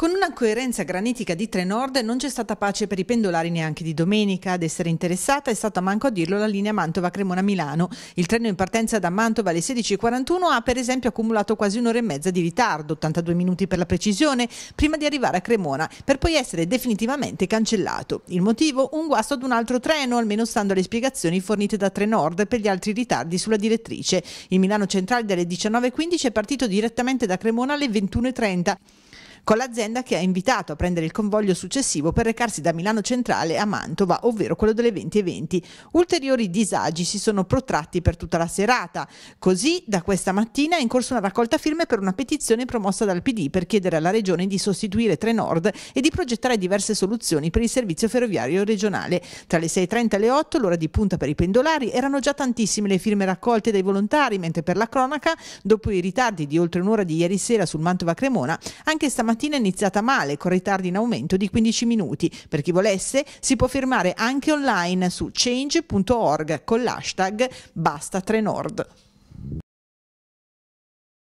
Con una coerenza granitica di Trenord non c'è stata pace per i pendolari neanche di domenica. Ad essere interessata è stata manco a dirlo la linea Mantova-Cremona-Milano. Il treno in partenza da Mantova alle 16.41 ha per esempio accumulato quasi un'ora e mezza di ritardo, 82 minuti per la precisione, prima di arrivare a Cremona, per poi essere definitivamente cancellato. Il motivo? Un guasto ad un altro treno, almeno stando alle spiegazioni fornite da Trenord per gli altri ritardi sulla direttrice. Il Milano Centrale dalle 19.15 è partito direttamente da Cremona alle 21.30 con l'azienda che ha invitato a prendere il convoglio successivo per recarsi da Milano Centrale a Mantova, ovvero quello delle 20.20. Ulteriori disagi si sono protratti per tutta la serata. Così, da questa mattina è in corso una raccolta firme per una petizione promossa dal PD per chiedere alla Regione di sostituire Trenord e di progettare diverse soluzioni per il servizio ferroviario regionale. Tra le 6.30 e le 8, l'ora di punta per i pendolari, erano già tantissime le firme raccolte dai volontari, mentre per la cronaca, dopo i ritardi di oltre un'ora di ieri sera sul Mantova-Cremona, anche stamattina mattina è iniziata male, con ritardi in aumento di 15 minuti. Per chi volesse, si può firmare anche online su change.org con l'hashtag Basta Trenord.